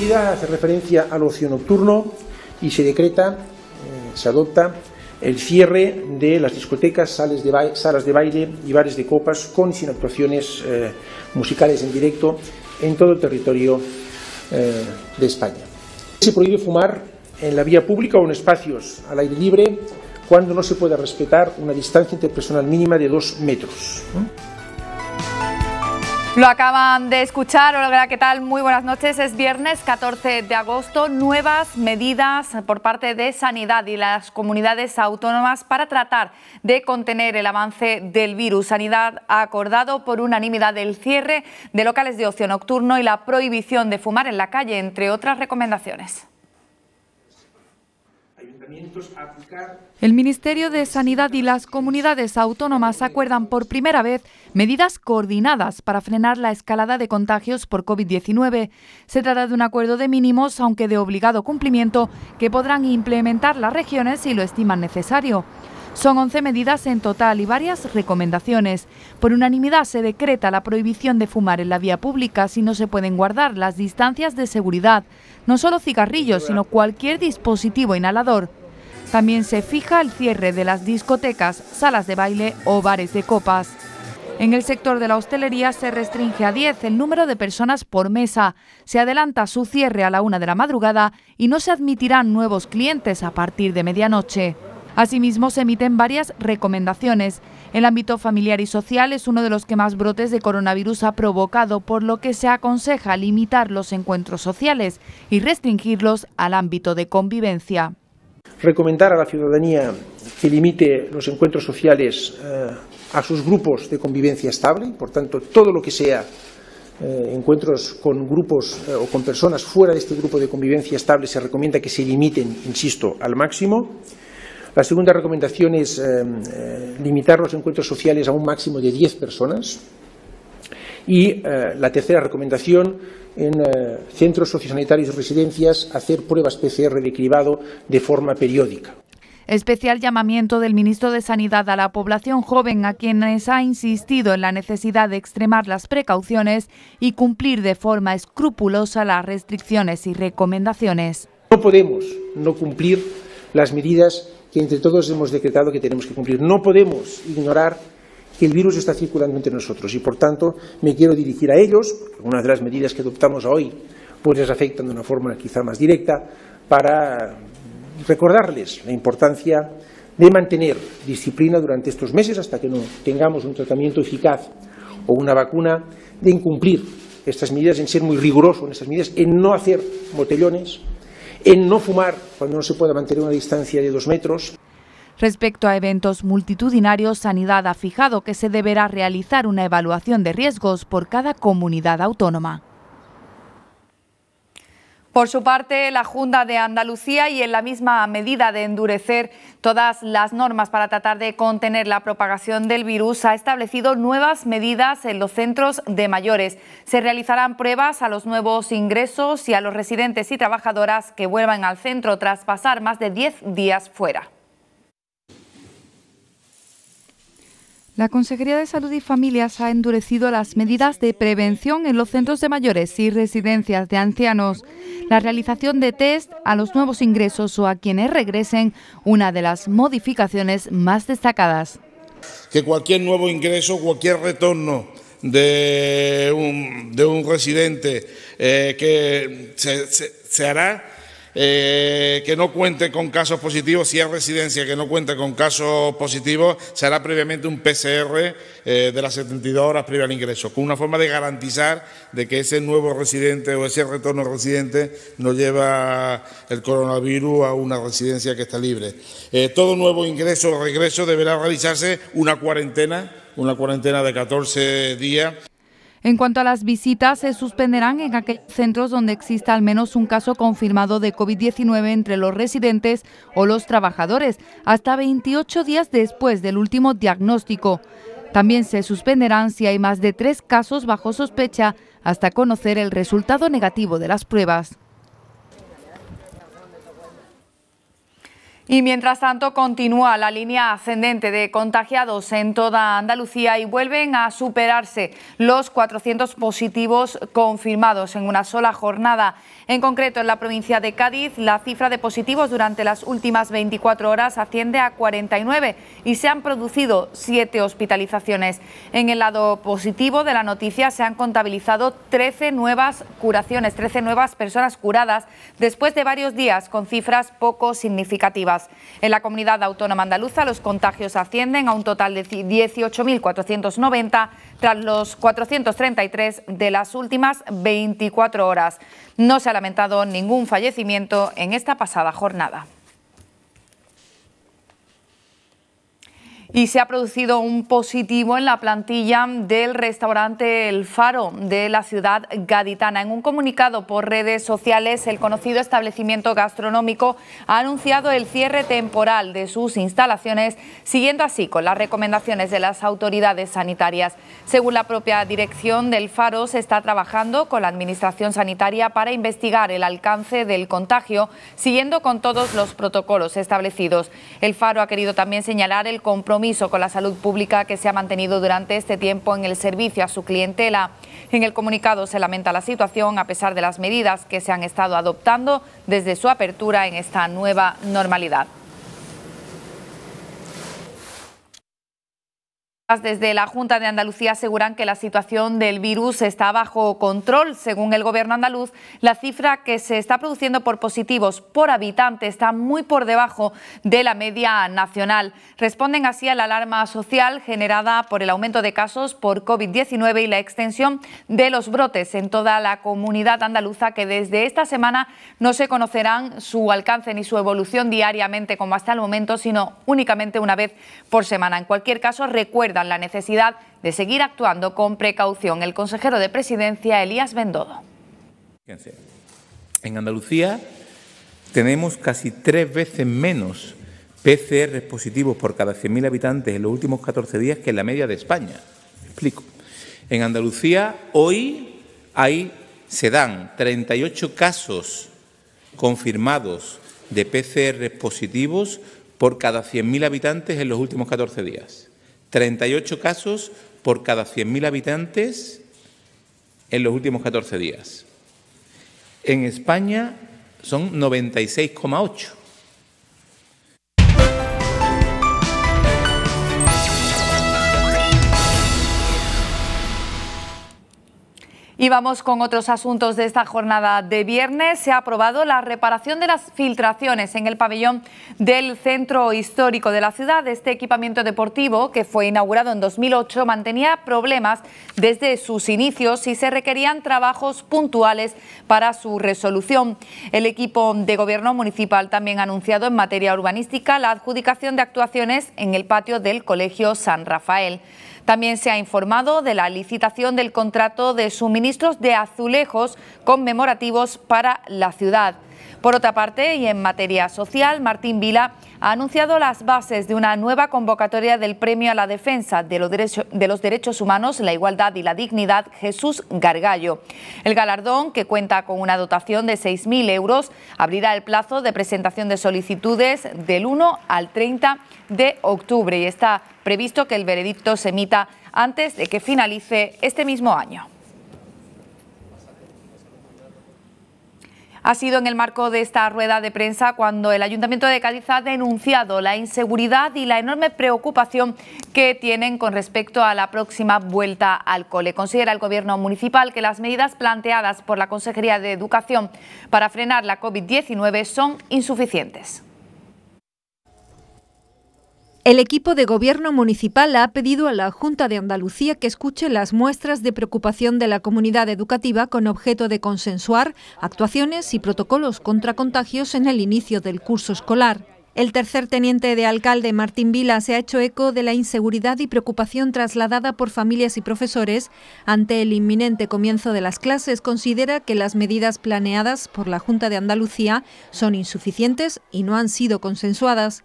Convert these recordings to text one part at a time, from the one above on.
medida hace referencia al ocio nocturno y se decreta, eh, se adopta el cierre de las discotecas, sales de salas de baile y bares de copas con sin actuaciones eh, musicales en directo en todo el territorio eh, de España. Se prohíbe fumar en la vía pública o en espacios al aire libre cuando no se pueda respetar una distancia interpersonal mínima de dos metros. Lo acaban de escuchar. Hola, ¿qué tal? Muy buenas noches. Es viernes 14 de agosto. Nuevas medidas por parte de Sanidad y las comunidades autónomas para tratar de contener el avance del virus. Sanidad ha acordado por unanimidad el cierre de locales de ocio nocturno y la prohibición de fumar en la calle, entre otras recomendaciones. El Ministerio de Sanidad y las comunidades autónomas acuerdan por primera vez medidas coordinadas para frenar la escalada de contagios por COVID-19. Se trata de un acuerdo de mínimos, aunque de obligado cumplimiento, que podrán implementar las regiones si lo estiman necesario. Son 11 medidas en total y varias recomendaciones. Por unanimidad se decreta la prohibición de fumar en la vía pública si no se pueden guardar las distancias de seguridad, no solo cigarrillos, sino cualquier dispositivo inhalador. También se fija el cierre de las discotecas, salas de baile o bares de copas. En el sector de la hostelería se restringe a 10 el número de personas por mesa, se adelanta su cierre a la una de la madrugada y no se admitirán nuevos clientes a partir de medianoche. Asimismo, se emiten varias recomendaciones. El ámbito familiar y social es uno de los que más brotes de coronavirus ha provocado, por lo que se aconseja limitar los encuentros sociales y restringirlos al ámbito de convivencia. Recomendar a la ciudadanía que limite los encuentros sociales eh, a sus grupos de convivencia estable, por tanto, todo lo que sea eh, encuentros con grupos eh, o con personas fuera de este grupo de convivencia estable se recomienda que se limiten, insisto, al máximo. La segunda recomendación es limitar los encuentros sociales a un máximo de 10 personas, y eh, la tercera recomendación, en eh, centros sociosanitarios y residencias, hacer pruebas PCR de cribado de forma periódica. Especial llamamiento del ministro de Sanidad a la población joven a quienes ha insistido en la necesidad de extremar las precauciones y cumplir de forma escrupulosa las restricciones y recomendaciones. No podemos no cumplir las medidas que entre todos hemos decretado que tenemos que cumplir. No podemos ignorar que el virus está circulando entre nosotros y, por tanto, me quiero dirigir a ellos. Algunas de las medidas que adoptamos hoy pues les afectan de una forma quizá más directa para recordarles la importancia de mantener disciplina durante estos meses hasta que no tengamos un tratamiento eficaz o una vacuna, de incumplir estas medidas, en ser muy riguroso en estas medidas, en no hacer botellones, en no fumar cuando no se pueda mantener una distancia de dos metros. Respecto a eventos multitudinarios, Sanidad ha fijado que se deberá realizar una evaluación de riesgos por cada comunidad autónoma. Por su parte, la Junta de Andalucía y en la misma medida de endurecer todas las normas para tratar de contener la propagación del virus, ha establecido nuevas medidas en los centros de mayores. Se realizarán pruebas a los nuevos ingresos y a los residentes y trabajadoras que vuelvan al centro tras pasar más de 10 días fuera. La Consejería de Salud y Familias ha endurecido las medidas de prevención en los centros de mayores y residencias de ancianos, la realización de test a los nuevos ingresos o a quienes regresen, una de las modificaciones más destacadas. Que cualquier nuevo ingreso, cualquier retorno de un, residente eh, que se hará eh, que no cuente con casos positivos, si es residencia que no cuente con casos positivos, se hará previamente un PCR eh, de las 72 horas previo al ingreso, con una forma de garantizar de que ese nuevo residente o ese retorno residente no lleva el coronavirus a una residencia que está libre. Eh, todo nuevo ingreso o regreso deberá realizarse una cuarentena, una cuarentena de 14 días. En cuanto a las visitas, se suspenderán en aquellos centros donde exista al menos un caso confirmado de COVID-19 entre los residentes o los trabajadores, hasta 28 días después del último diagnóstico. También se suspenderán si hay más de tres casos bajo sospecha hasta conocer el resultado negativo de las pruebas. Y mientras tanto continúa la línea ascendente de contagiados en toda Andalucía y vuelven a superarse los 400 positivos confirmados en una sola jornada. En concreto, en la provincia de Cádiz, la cifra de positivos durante las últimas 24 horas asciende a 49 y se han producido 7 hospitalizaciones. En el lado positivo de la noticia se han contabilizado 13 nuevas curaciones, 13 nuevas personas curadas después de varios días con cifras poco significativas. En la comunidad autónoma andaluza los contagios ascienden a un total de 18.490 tras los 433 de las últimas 24 horas. No se ha ningún fallecimiento en esta pasada jornada. Y se ha producido un positivo en la plantilla del restaurante El Faro de la ciudad gaditana. En un comunicado por redes sociales, el conocido establecimiento gastronómico ha anunciado el cierre temporal de sus instalaciones, siguiendo así con las recomendaciones de las autoridades sanitarias. Según la propia dirección del Faro, se está trabajando con la Administración Sanitaria para investigar el alcance del contagio, siguiendo con todos los protocolos establecidos. El Faro ha querido también señalar el compromiso con la salud pública que se ha mantenido durante este tiempo en el servicio a su clientela. En el comunicado se lamenta la situación a pesar de las medidas que se han estado adoptando desde su apertura en esta nueva normalidad. Desde la Junta de Andalucía aseguran que la situación del virus está bajo control. Según el Gobierno andaluz, la cifra que se está produciendo por positivos por habitante está muy por debajo de la media nacional. Responden así a la alarma social generada por el aumento de casos por COVID-19 y la extensión de los brotes en toda la comunidad andaluza que desde esta semana no se conocerán su alcance ni su evolución diariamente como hasta el momento, sino únicamente una vez por semana. En cualquier caso, recuerda la necesidad de seguir actuando con precaución. El consejero de presidencia, Elías Bendodo. En Andalucía tenemos casi tres veces menos PCR positivos por cada 100.000 habitantes en los últimos 14 días que en la media de España. Me explico. En Andalucía hoy hay, se dan 38 casos confirmados de PCR positivos por cada 100.000 habitantes en los últimos 14 días. 38 casos por cada 100.000 habitantes en los últimos 14 días. En España son 96,8. Y vamos con otros asuntos de esta jornada de viernes. Se ha aprobado la reparación de las filtraciones en el pabellón del Centro Histórico de la ciudad. Este equipamiento deportivo, que fue inaugurado en 2008, mantenía problemas desde sus inicios y se requerían trabajos puntuales para su resolución. El equipo de gobierno municipal también ha anunciado en materia urbanística la adjudicación de actuaciones en el patio del Colegio San Rafael. También se ha informado de la licitación del contrato de suministros de azulejos conmemorativos para la ciudad. Por otra parte, y en materia social, Martín Vila ha anunciado las bases de una nueva convocatoria del Premio a la Defensa de los, Derechos, Humanos, la Igualdad y la Dignidad Jesús Gargallo. El galardón, que cuenta con una dotación de 6.000 euros, abrirá el plazo de presentación de solicitudes del 1 al 30 de octubre y está previsto que el veredicto se emita antes de que finalice este mismo año. Ha sido en el marco de esta rueda de prensa cuando el Ayuntamiento de Cádiz ha denunciado la inseguridad y la enorme preocupación que tienen con respecto a la próxima vuelta al cole. Considera el Gobierno municipal que las medidas planteadas por la Consejería de Educación para frenar la COVID-19 son insuficientes. El equipo de gobierno municipal ha pedido a la Junta de Andalucía que escuche las muestras de preocupación de la comunidad educativa con objeto de consensuar actuaciones y protocolos contra contagios en el inicio del curso escolar. El tercer teniente de alcalde, Martín Vila, se ha hecho eco de la inseguridad y preocupación trasladada por familias y profesores ante el inminente comienzo de las clases. Considera que las medidas planeadas por la Junta de Andalucía son insuficientes y no han sido consensuadas.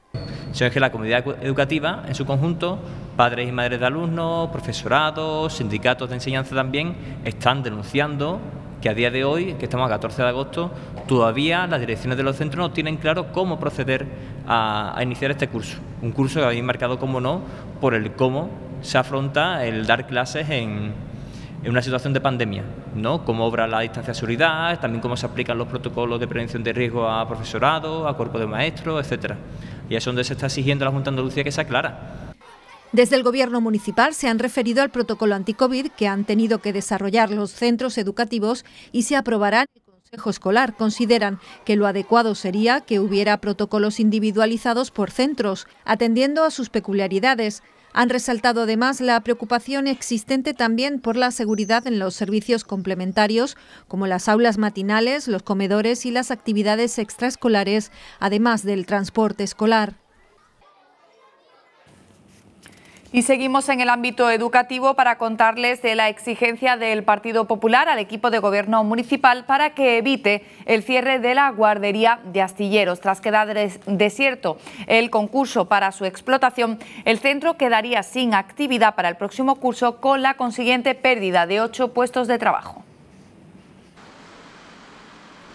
Se es que la comunidad educativa, en su conjunto, padres y madres de alumnos, profesorados, sindicatos de enseñanza también, están denunciando que a día de hoy, que estamos a 14 de agosto, todavía las direcciones de los centros no tienen claro cómo proceder a, iniciar este curso. Un curso que habéis marcado, como no, por el cómo se afronta el dar clases en, una situación de pandemia, ¿no? Cómo obra la distancia de seguridad, también cómo se aplican los protocolos de prevención de riesgo a profesorado, a cuerpo de maestros, etcétera. Y es donde se está exigiendo la Junta de Andalucía que se aclara. Desde el Gobierno Municipal se han referido al protocolo anticovid que han tenido que desarrollar los centros educativos y se aprobarán Consejo Escolar consideran que lo adecuado sería que hubiera protocolos individualizados por centros, atendiendo a sus peculiaridades. Han resaltado además la preocupación existente también por la seguridad en los servicios complementarios, como las aulas matinales, los comedores y las actividades extraescolares, además del transporte escolar. Y seguimos en el ámbito educativo para contarles de la exigencia del Partido Popular al equipo de gobierno municipal para que evite el cierre de la guardería de astilleros. Tras quedar desierto el concurso para su explotación, el centro quedaría sin actividad para el próximo curso con la consiguiente pérdida de ocho puestos de trabajo.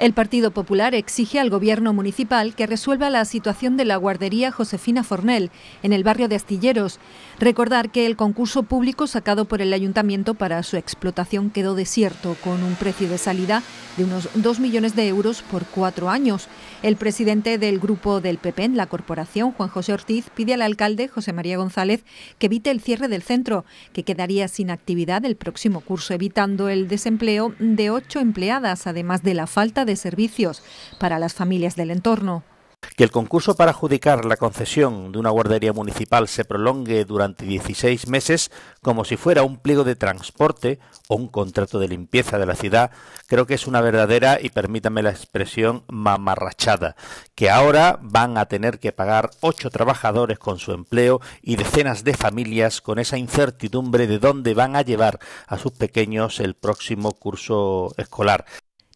El Partido Popular exige al gobierno municipal que resuelva la situación de la guardería Josefina Fornell en el barrio de Astilleros. Recordar que el concurso público sacado por el ayuntamiento para su explotación quedó desierto, con un precio de salida de unos 2 millones de euros por cuatro años. El presidente del grupo del PP en la corporación, Juan José Ortiz, pide al alcalde, José María González, que evite el cierre del centro, que quedaría sin actividad el próximo curso, evitando el desempleo de ocho empleadas, además de la falta de servicios para las familias del entorno. Que el concurso para adjudicar la concesión de una guardería municipal se prolongue durante 16 meses como si fuera un pliego de transporte o un contrato de limpieza de la ciudad, creo que es una verdadera, y permítame la expresión, mamarrachada, que ahora van a tener que pagar ocho trabajadores con su empleo y decenas de familias con esa incertidumbre de dónde van a llevar a sus pequeños el próximo curso escolar.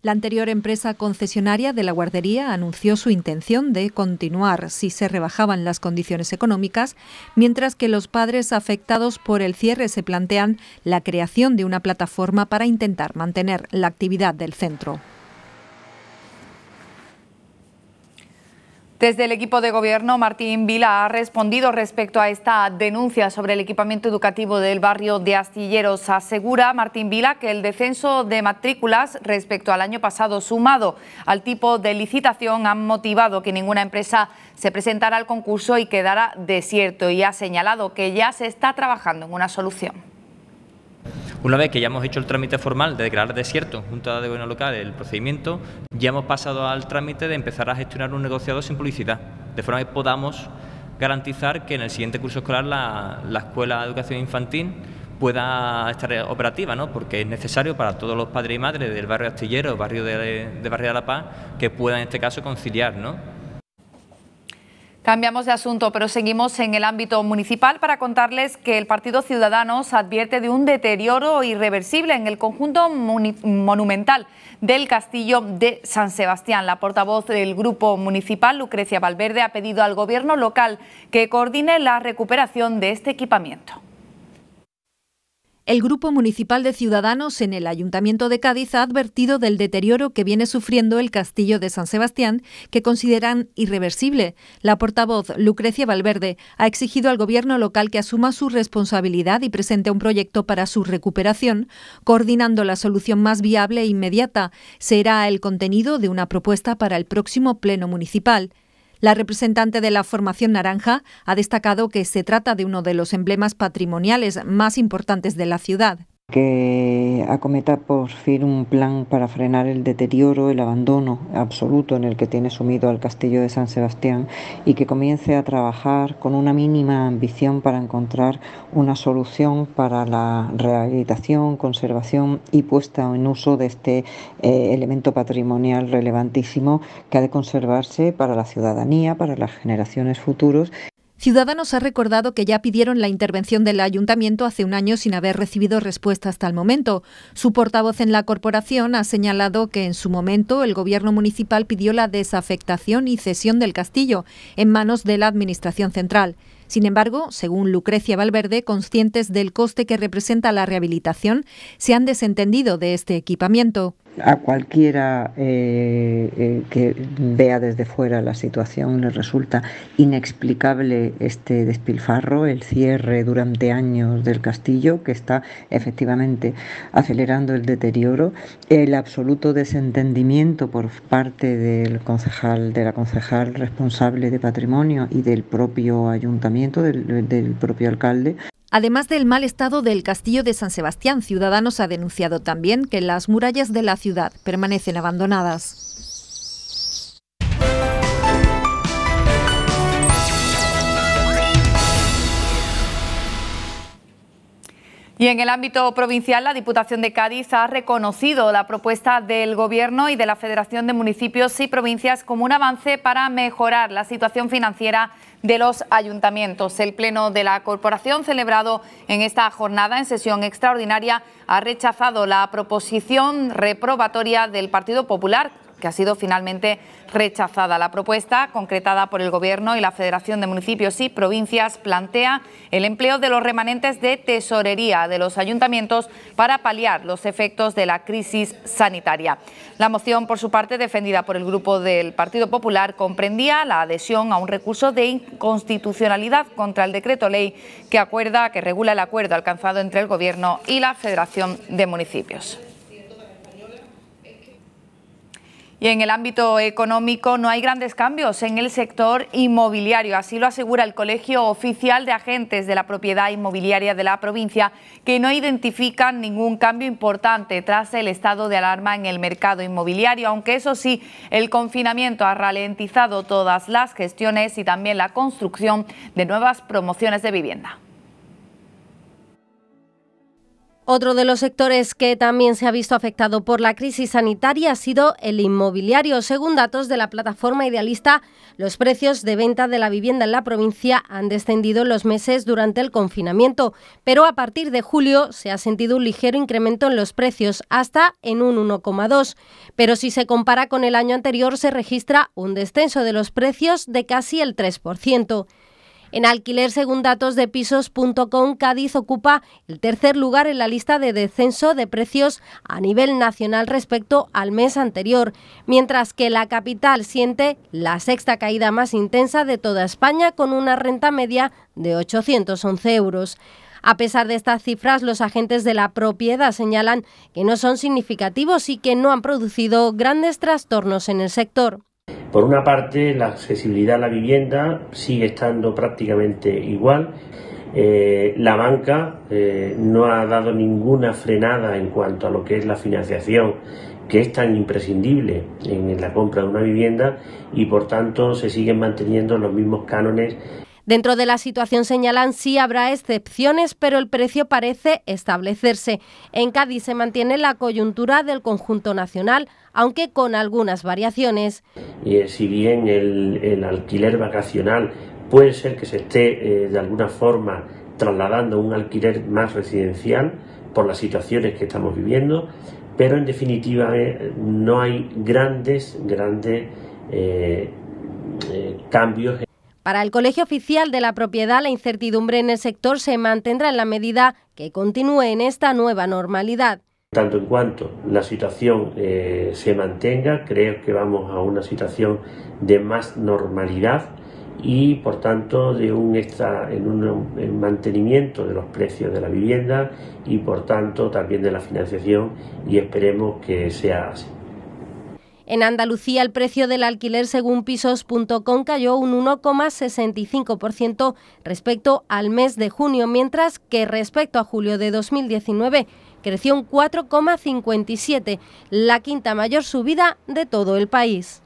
La anterior empresa concesionaria de la guardería anunció su intención de continuar si se rebajaban las condiciones económicas, mientras que los padres afectados por el cierre se plantean la creación de una plataforma para intentar mantener la actividad del centro. Desde el equipo de gobierno, Martín Vila ha respondido respecto a esta denuncia sobre el equipamiento educativo del barrio de Astilleros. Asegura Martín Vila que el descenso de matrículas respecto al año pasado sumado al tipo de licitación han motivado que ninguna empresa se presentara al concurso y quedara desierto y ha señalado que ya se está trabajando en una solución. Una vez que ya hemos hecho el trámite formal de declarar desierto junto a la de gobierno local el procedimiento, ya hemos pasado al trámite de empezar a gestionar un negociado sin publicidad, de forma que podamos garantizar que en el siguiente curso escolar la, escuela de educación infantil pueda estar operativa, ¿no? porque es necesario para todos los padres y madres del barrio Astillero, barrio de, de Barrio de la Paz, que puedan en este caso conciliar. ¿no? Cambiamos de asunto, pero seguimos en el ámbito municipal para contarles que el Partido Ciudadanos advierte de un deterioro irreversible en el conjunto monumental del castillo de San Sebastián. La portavoz del grupo municipal, Lucrecia Valverde, ha pedido al gobierno local que coordine la recuperación de este equipamiento. El Grupo Municipal de Ciudadanos en el Ayuntamiento de Cádiz ha advertido del deterioro que viene sufriendo el Castillo de San Sebastián, que consideran irreversible. La portavoz Lucrecia Valverde ha exigido al Gobierno local que asuma su responsabilidad y presente un proyecto para su recuperación, coordinando la solución más viable e inmediata. Será el contenido de una propuesta para el próximo Pleno Municipal. La representante de la Formación Naranja ha destacado que se trata de uno de los emblemas patrimoniales más importantes de la ciudad que acometa por fin un plan para frenar el deterioro, el abandono absoluto en el que tiene sumido al castillo de San Sebastián y que comience a trabajar con una mínima ambición para encontrar una solución para la rehabilitación, conservación y puesta en uso de este eh, elemento patrimonial relevantísimo que ha de conservarse para la ciudadanía, para las generaciones futuras. Ciudadanos ha recordado que ya pidieron la intervención del ayuntamiento hace un año sin haber recibido respuesta hasta el momento. Su portavoz en la corporación ha señalado que en su momento el gobierno municipal pidió la desafectación y cesión del castillo en manos de la Administración Central. Sin embargo, según Lucrecia Valverde, conscientes del coste que representa la rehabilitación, se han desentendido de este equipamiento a cualquiera eh, eh, que vea desde fuera la situación le resulta inexplicable este despilfarro, el cierre durante años del castillo que está efectivamente acelerando el deterioro, el absoluto desentendimiento por parte del concejal, de la concejal responsable de patrimonio y del propio ayuntamiento, del propio alcalde, Además del mal estado del castillo de San Sebastián, Ciudadanos ha denunciado también que las murallas de la ciudad permanecen abandonadas. Y en el ámbito provincial, la Diputación de Cádiz ha reconocido la propuesta del Gobierno y de la Federación de Municipios y Provincias como un avance para mejorar la situación financiera de los ayuntamientos. El Pleno de la Corporación, celebrado en esta jornada en sesión extraordinaria, ha rechazado la proposición reprobatoria del Partido Popular que ha sido finalmente rechazada. La propuesta, concretada por el Gobierno y la Federación de Municipios y Provincias, plantea el empleo de los remanentes de tesorería de los ayuntamientos para paliar los efectos de la crisis sanitaria. La moción, por su parte, defendida por el Grupo del Partido Popular, comprendía la adhesión a un recurso de inconstitucionalidad contra el decreto ley que acuerda, que regula el acuerdo alcanzado entre el Gobierno y la Federación de Municipios. Y en el ámbito económico no hay grandes cambios en el sector inmobiliario, así lo asegura el Colegio Oficial de Agentes de la Propiedad Inmobiliaria de la provincia, que no identifican ningún cambio importante tras el estado de alarma en el mercado inmobiliario, aunque eso sí, el confinamiento ha ralentizado todas las gestiones y también la construcción de nuevas promociones de vivienda. Otro de los sectores que también se ha visto afectado por la crisis sanitaria ha sido el inmobiliario. Según datos de la plataforma idealista, los precios de venta de la vivienda en la provincia han descendido en los meses durante el confinamiento, pero a partir de julio se ha sentido un ligero incremento en los precios, hasta en un 1,2. Pero si se compara con el año anterior, se registra un descenso de los precios de casi el 3%. En alquiler, según datos de pisos.com, Cádiz ocupa el tercer lugar en la lista de descenso de precios a nivel nacional respecto al mes anterior, mientras que la capital siente la sexta caída más intensa de toda España con una renta media de 811 euros. A pesar de estas cifras, los agentes de la propiedad señalan que no son significativos y que no han producido grandes trastornos en el sector. Por una parte, la accesibilidad a la vivienda sigue estando prácticamente igual. Eh, la banca eh, no ha dado ninguna frenada en cuanto a lo que es la financiación, que es tan imprescindible en la compra de una vivienda y por tanto se siguen manteniendo los mismos cánones Dentro de la situación señalan sí habrá excepciones, pero el precio parece establecerse. En Cádiz se mantiene la coyuntura del conjunto nacional, aunque con algunas variaciones. Y eh, si bien el, alquiler vacacional puede ser que se esté eh, de alguna forma trasladando a un alquiler más residencial por las situaciones que estamos viviendo, pero en definitiva eh, no hay grandes, grandes cambios para el Colegio Oficial de la Propiedad, la incertidumbre en el sector se mantendrá en la medida que continúe en esta nueva normalidad. Tanto en cuanto la situación eh, se mantenga, creo que vamos a una situación de más normalidad y por tanto de un extra, en un mantenimiento de los precios de la vivienda y por tanto también de la financiación y esperemos que sea así. En Andalucía, el precio del alquiler según pisos.com cayó un 1,65% respecto al mes de junio, mientras que respecto a julio de 2019 creció un 4,57, la quinta mayor subida de todo el país.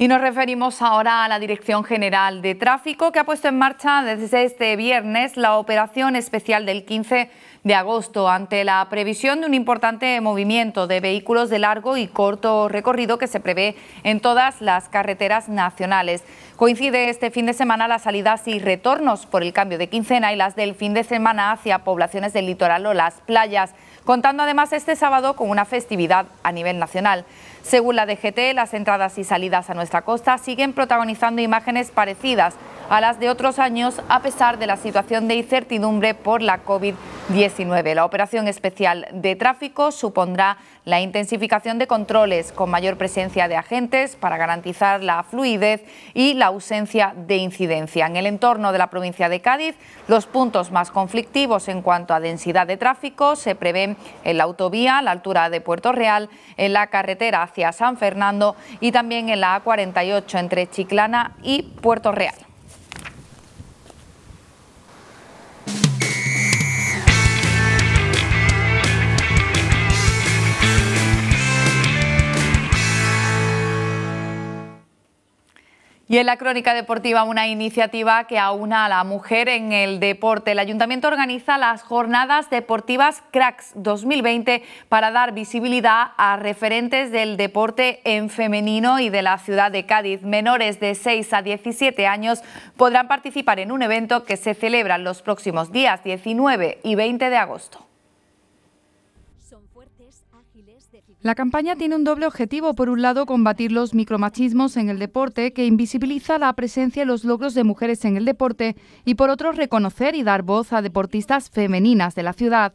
Y nos referimos ahora a la Dirección General de Tráfico, que ha puesto en marcha desde este viernes la operación especial del 15 de agosto, ante la previsión de un importante movimiento de vehículos de largo y corto recorrido que se prevé en todas las carreteras nacionales. Coincide este fin de semana las salidas y retornos por el cambio de quincena y las del fin de semana hacia poblaciones del litoral o las playas contando además este sábado con una festividad a nivel nacional. Según la DGT, las entradas y salidas a nuestra costa siguen protagonizando imágenes parecidas a las de otros años a pesar de la situación de incertidumbre por la COVID-19. La operación especial de tráfico supondrá la intensificación de controles con mayor presencia de agentes para garantizar la fluidez y la ausencia de incidencia. En el entorno de la provincia de Cádiz, los puntos más conflictivos en cuanto a densidad de tráfico se prevén en la autovía a la altura de Puerto Real, en la carretera hacia San Fernando y también en la A48 entre Chiclana y Puerto Real. Y en la Crónica Deportiva, una iniciativa que aúna a la mujer en el deporte. El Ayuntamiento organiza las Jornadas Deportivas Cracks 2020 para dar visibilidad a referentes del deporte en femenino y de la ciudad de Cádiz. Menores de 6 a 17 años podrán participar en un evento que se celebra los próximos días 19 y 20 de agosto. La campaña tiene un doble objetivo. Por un lado, combatir los micromachismos en el deporte, que invisibiliza la presencia y los logros de mujeres en el deporte, y por otro, reconocer y dar voz a deportistas femeninas de la ciudad.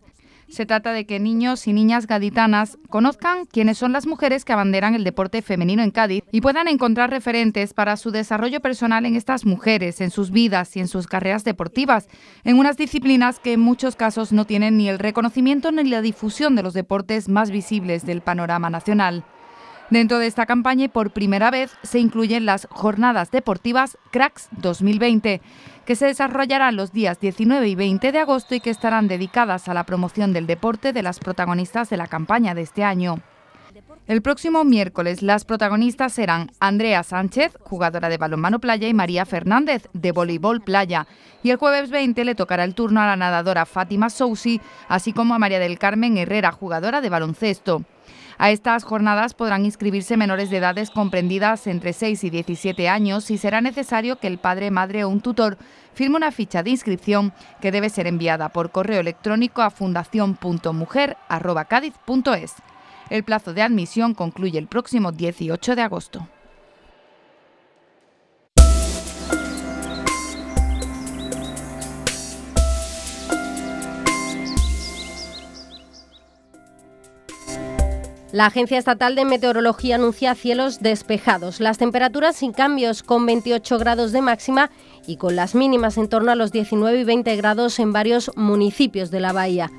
Se trata de que niños y niñas gaditanas conozcan quiénes son las mujeres que abanderan el deporte femenino en Cádiz y puedan encontrar referentes para su desarrollo personal en estas mujeres, en sus vidas y en sus carreras deportivas, en unas disciplinas que en muchos casos no tienen ni el reconocimiento ni la difusión de los deportes más visibles del panorama nacional. Dentro de esta campaña, por primera vez, se incluyen las jornadas deportivas Cracks 2020, que se desarrollarán los días 19 y 20 de agosto y que estarán dedicadas a la promoción del deporte de las protagonistas de la campaña de este año. El próximo miércoles las protagonistas serán Andrea Sánchez, jugadora de balonmano playa, y María Fernández, de voleibol playa. Y el jueves 20 le tocará el turno a la nadadora Fátima Sousi, así como a María del Carmen Herrera, jugadora de baloncesto. A estas jornadas podrán inscribirse menores de edades comprendidas entre 6 y 17 años y será necesario que el padre, madre o un tutor firme una ficha de inscripción que debe ser enviada por correo electrónico a fundación.mujer.cádiz.es. El plazo de admisión concluye el próximo 18 de agosto. La Agencia Estatal de Meteorología anuncia cielos despejados, las temperaturas sin cambios con 28 grados de máxima y con las mínimas en torno a los 19 y 20 grados en varios municipios de la bahía.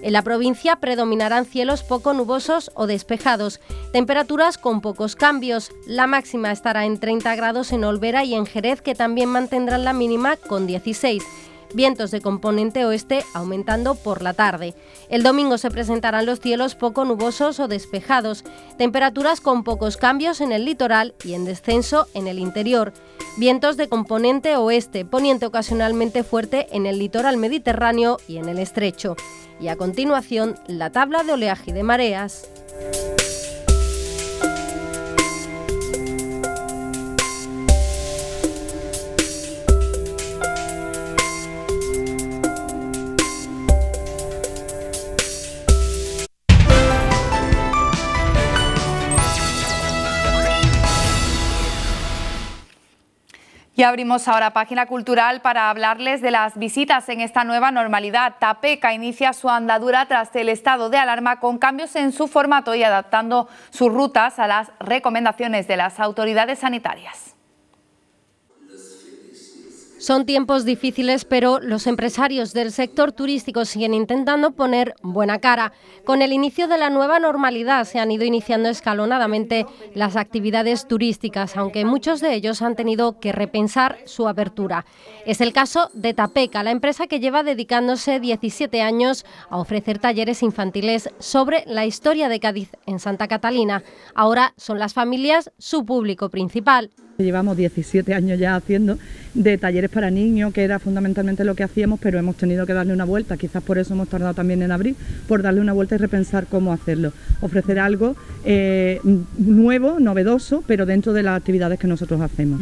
En la provincia predominarán cielos poco nubosos o despejados, temperaturas con pocos cambios. La máxima estará en 30 grados en Olvera y en Jerez, que también mantendrán la mínima con 16 vientos de componente oeste aumentando por la tarde. El domingo se presentarán los cielos poco nubosos o despejados, temperaturas con pocos cambios en el litoral y en descenso en el interior. Vientos de componente oeste, poniente ocasionalmente fuerte en el litoral mediterráneo y en el estrecho. Y a continuación, la tabla de oleaje de mareas. Y abrimos ahora página cultural para hablarles de las visitas en esta nueva normalidad. Tapeca inicia su andadura tras el estado de alarma con cambios en su formato y adaptando sus rutas a las recomendaciones de las autoridades sanitarias. Son tiempos difíciles, pero los empresarios del sector turístico siguen intentando poner buena cara. Con el inicio de la nueva normalidad se han ido iniciando escalonadamente las actividades turísticas, aunque muchos de ellos han tenido que repensar su apertura. Es el caso de Tapeca, la empresa que lleva dedicándose 17 años a ofrecer talleres infantiles sobre la historia de Cádiz en Santa Catalina. Ahora son las familias su público principal. Llevamos 17 años ya haciendo de talleres para niños, que era fundamentalmente lo que hacíamos, pero hemos tenido que darle una vuelta, quizás por eso hemos tardado también en abril por darle una vuelta y repensar cómo hacerlo. Ofrecer algo eh, nuevo, novedoso, pero dentro de las actividades que nosotros hacemos.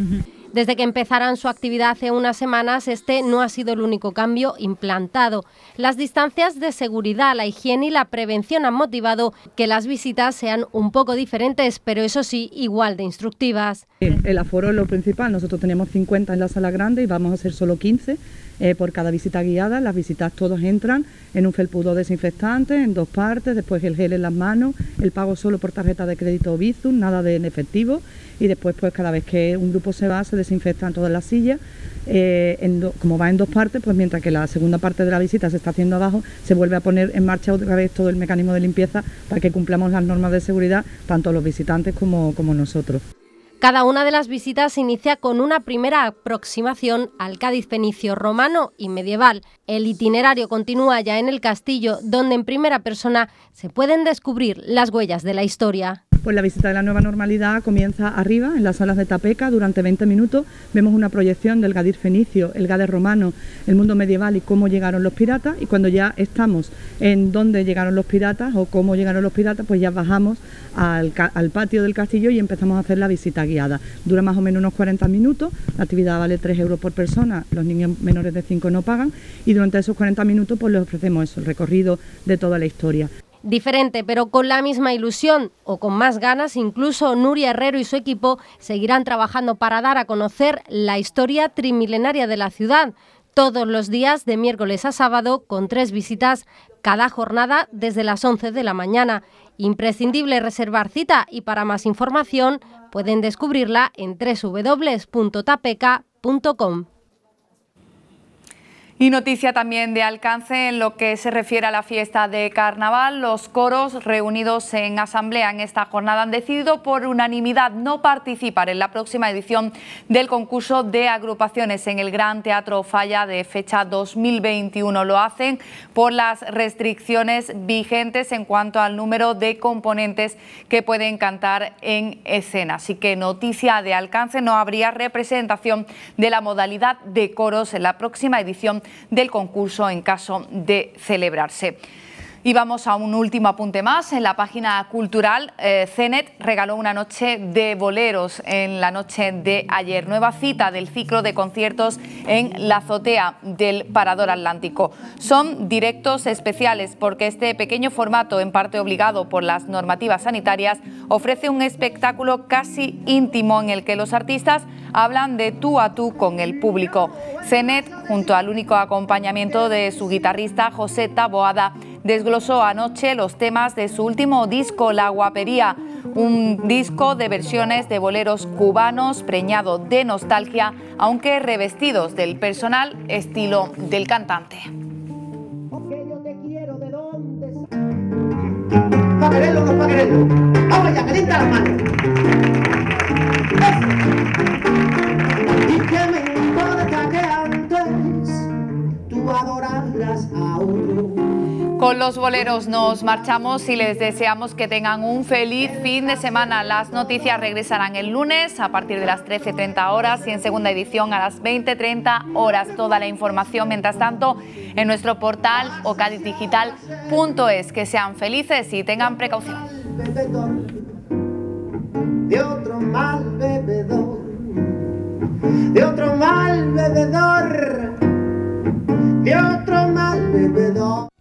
Desde que empezaran su actividad hace unas semanas, este no ha sido el único cambio implantado. Las distancias de seguridad, la higiene y la prevención han motivado que las visitas sean un poco diferentes, pero eso sí, igual de instructivas. El aforo es lo principal. Nosotros tenemos 50 en la sala grande y vamos a hacer solo 15 eh, por cada visita guiada, las visitas todos entran en un felpudo desinfectante, en dos partes, después el gel en las manos, el pago solo por tarjeta de crédito o Bizum, nada de en efectivo, y después pues cada vez que un grupo se va se desinfectan todas las sillas, eh, como va en dos partes, pues mientras que la segunda parte de la visita se está haciendo abajo, se vuelve a poner en marcha otra vez todo el mecanismo de limpieza para que cumplamos las normas de seguridad, tanto los visitantes como nosotros. Cada una de las visitas inicia con una primera aproximación al Cádiz fenicio romano y medieval. El itinerario continúa ya en el castillo, donde en primera persona se pueden descubrir las huellas de la historia. Pues la visita de la nueva normalidad comienza arriba, en las salas de Tapeca, durante 20 minutos. Vemos una proyección del Gadir fenicio, el Gadir romano, el mundo medieval y cómo llegaron los piratas. Y cuando ya estamos en dónde llegaron los piratas o cómo llegaron los piratas, pues ya bajamos al, patio del castillo y empezamos a hacer la visita Dura más o menos unos 40 minutos, la actividad vale 3 euros por persona, los niños menores de 5 no pagan y durante esos 40 minutos pues les ofrecemos eso, el recorrido de toda la historia. Diferente, pero con la misma ilusión o con más ganas, incluso Nuria Herrero y su equipo seguirán trabajando para dar a conocer la historia trimilenaria de la ciudad, todos los días de miércoles a sábado con tres visitas cada jornada desde las 11 de la mañana. Imprescindible reservar cita y para más información pueden descubrirla en www.tapeca.com. Y noticia también de alcance en lo que se refiere a la fiesta de carnaval. Los coros reunidos en asamblea en esta jornada han decidido por unanimidad no participar en la próxima edición del concurso de agrupaciones en el Gran Teatro Falla de fecha 2021. Lo hacen por las restricciones vigentes en cuanto al número de componentes que pueden cantar en escena. Así que noticia de alcance, no habría representación de la modalidad de coros en la próxima edición del concurso en caso de celebrarse. Y vamos a un último apunte más. En la página cultural, CENET eh, regaló una noche de boleros en la noche de ayer. Nueva cita del ciclo de conciertos en la azotea del Parador Atlántico. Son directos especiales porque este pequeño formato, en parte obligado por las normativas sanitarias, ofrece un espectáculo casi íntimo en el que los artistas hablan de tú a tú con el público. CENET, junto al único acompañamiento de su guitarrista José Taboada, desglosó anoche los temas de su último disco, La Guapería, un disco de versiones de boleros cubanos preñado de nostalgia, aunque revestidos del personal estilo del cantante. Con los boleros nos marchamos y les deseamos que tengan un feliz fin de semana. Las noticias regresarán el lunes a partir de las 13.30 horas y en segunda edición a las 20.30 horas. Toda la información, mientras tanto, en nuestro portal ocadidigital.es. Que sean felices y tengan precaución. De otro mal bebedor, de otro mal bebedor, de otro mal bebedor.